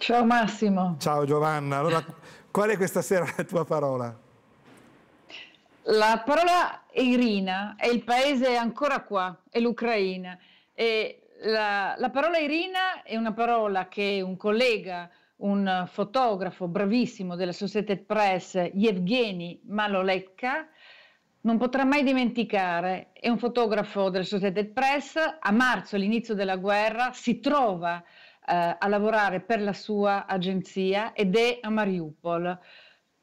Ciao Massimo. Ciao Giovanna. Allora, qual è questa sera la tua parola? La parola è Irina, e il paese è ancora qua, è l'Ucraina. La, la parola Irina è una parola che un collega, un fotografo bravissimo della Associated Press, Yevgeny Malolekka, non potrà mai dimenticare. È un fotografo della Associated Press. A marzo, all'inizio della guerra, si trova eh, a lavorare per la sua agenzia ed è a Mariupol.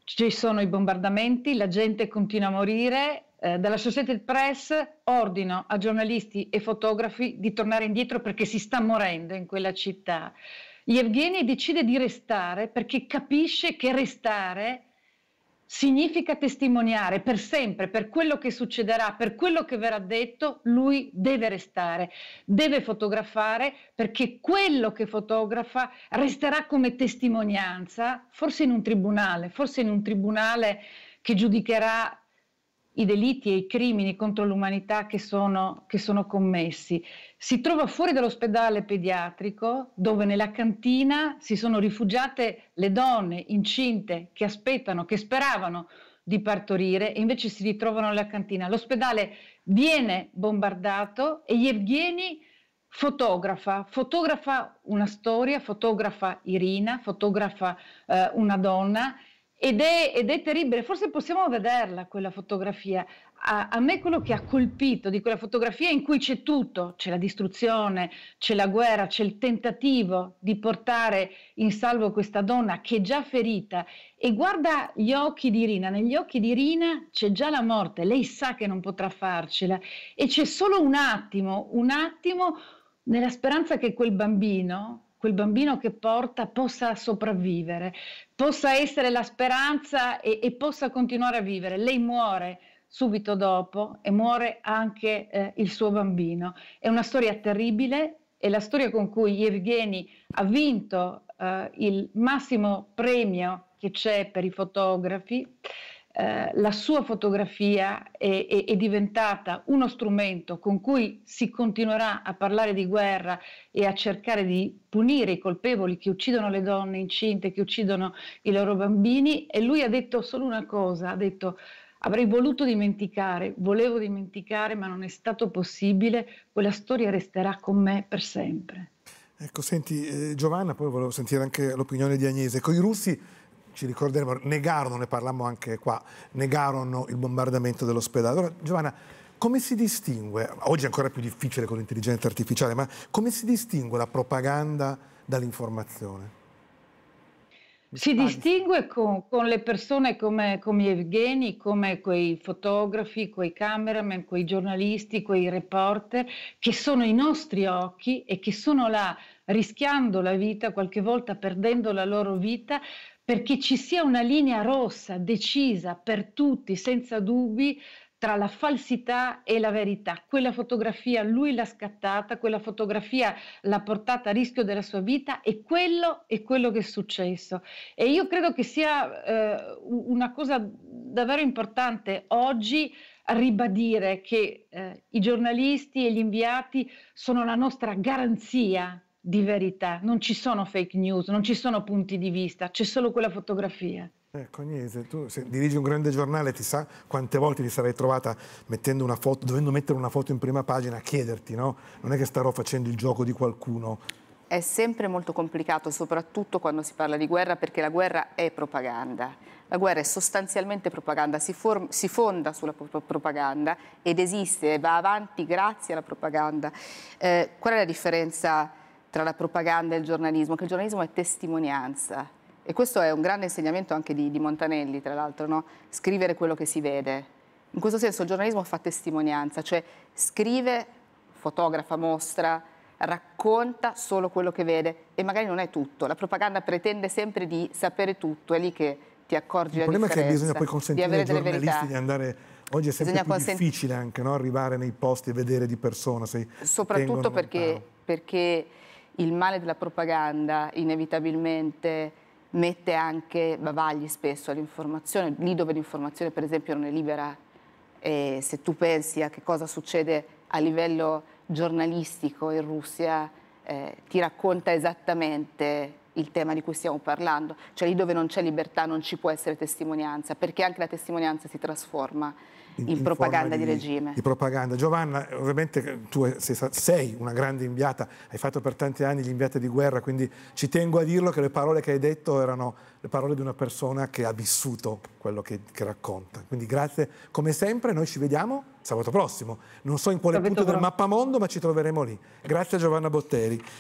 Ci sono i bombardamenti, la gente continua a morire. Eh, dalla Associated Press ordino a giornalisti e fotografi di tornare indietro perché si sta morendo in quella città. Yevgeny decide di restare perché capisce che restare significa testimoniare per sempre, per quello che succederà, per quello che verrà detto, lui deve restare, deve fotografare perché quello che fotografa resterà come testimonianza, forse in un tribunale, forse in un tribunale che giudicherà i delitti e i crimini contro l'umanità che sono, che sono commessi. Si trova fuori dall'ospedale pediatrico dove nella cantina si sono rifugiate le donne incinte che aspettano, che speravano di partorire e invece si ritrovano nella cantina. L'ospedale viene bombardato e Yevgeny fotografa, fotografa una storia, fotografa Irina, fotografa eh, una donna ed è, ed è, terribile, forse possiamo vederla quella fotografia. A, a, me quello che ha colpito di quella fotografia in cui c'è tutto, c'è la distruzione, c'è la guerra, c'è il tentativo di portare in salvo questa donna che è già ferita e guarda gli occhi di Rina, negli occhi di Rina c'è già la morte, lei sa che non potrà farcela e c'è solo un attimo, un attimo nella speranza che quel bambino quel bambino che porta possa sopravvivere, possa essere la speranza e, e possa continuare a vivere. Lei muore subito dopo e muore anche eh, il suo bambino. È una storia terribile, è la storia con cui Evgeny ha vinto eh, il massimo premio che c'è per i fotografi eh, la sua fotografia è, è, è, diventata uno strumento con cui si continuerà a parlare di guerra e a cercare di punire i colpevoli che uccidono le donne incinte, che uccidono i loro bambini. E lui ha detto solo una cosa, ha detto avrei voluto dimenticare, volevo dimenticare, ma non è stato possibile, quella storia resterà con me per sempre. Ecco, senti eh, Giovanna, poi volevo sentire anche l'opinione di Agnese. Con i russi ci ricorderemo, negarono, ne parlammo anche qua, negarono il bombardamento dell'ospedale. Allora, Giovanna, come si distingue, oggi è ancora più difficile con l'intelligenza artificiale, ma come si distingue la propaganda dall'informazione? si distingue con, con, le persone come, come Evgeni, come quei fotografi, quei cameraman, quei giornalisti, quei reporter che sono i nostri occhi e che sono là rischiando la vita, qualche volta perdendo la loro vita, perché ci sia una linea rossa decisa per tutti, senza dubbi, tra la falsità e la verità. Quella fotografia lui l'ha scattata, quella fotografia l'ha portata a rischio della sua vita e quello è quello che è successo. E io credo che sia eh, una cosa davvero importante oggi ribadire che eh, i giornalisti e gli inviati sono la nostra garanzia di verità, non ci sono fake news, non ci sono punti di vista, c'è solo quella fotografia. Ecco Agnese, tu se dirigi un grande giornale ti sa quante volte ti sarei trovata mettendo una foto, dovendo mettere una foto in prima pagina a chiederti, no? Non è che starò facendo il gioco di qualcuno. È sempre molto complicato, soprattutto quando si parla di guerra, perché la guerra è propaganda. La guerra è sostanzialmente propaganda, si, si fonda sulla pro propaganda ed esiste, va avanti grazie alla propaganda. Eh, qual è la differenza tra la propaganda e il giornalismo? Che il giornalismo è testimonianza e questo è un grande insegnamento anche di, di Montanelli, tra l'altro, no? scrivere quello che si vede. In questo senso il giornalismo fa testimonianza, cioè scrive, fotografa, mostra, racconta solo quello che vede e magari non è tutto. La propaganda pretende sempre di sapere tutto, è lì che ti accorgi Il problema è che bisogna poi consentire ai giornalisti di andare... Oggi è sempre consent... difficile anche no? arrivare nei posti e vedere di persona. Soprattutto perché, perché il male della propaganda inevitabilmente mette anche bavagli spesso all'informazione, lì dove l'informazione per esempio non è libera e se tu pensi a che cosa succede a livello giornalistico in Russia eh, ti racconta esattamente il tema di cui stiamo parlando, cioè lì dove non c'è libertà non ci può essere testimonianza, perché anche la testimonianza si trasforma in, in propaganda di, di, regime. Di propaganda. Giovanna, ovviamente tu sei una grande inviata, hai fatto per tanti anni l'inviata di guerra, quindi ci tengo a dirlo che le parole che hai detto erano le parole di una persona che ha vissuto quello che, che racconta. Quindi grazie come sempre, noi ci vediamo sabato prossimo. Non so in quale sabato punto prossimo. del mappamondo, ma ci troveremo lì. Grazie a Giovanna Botteri.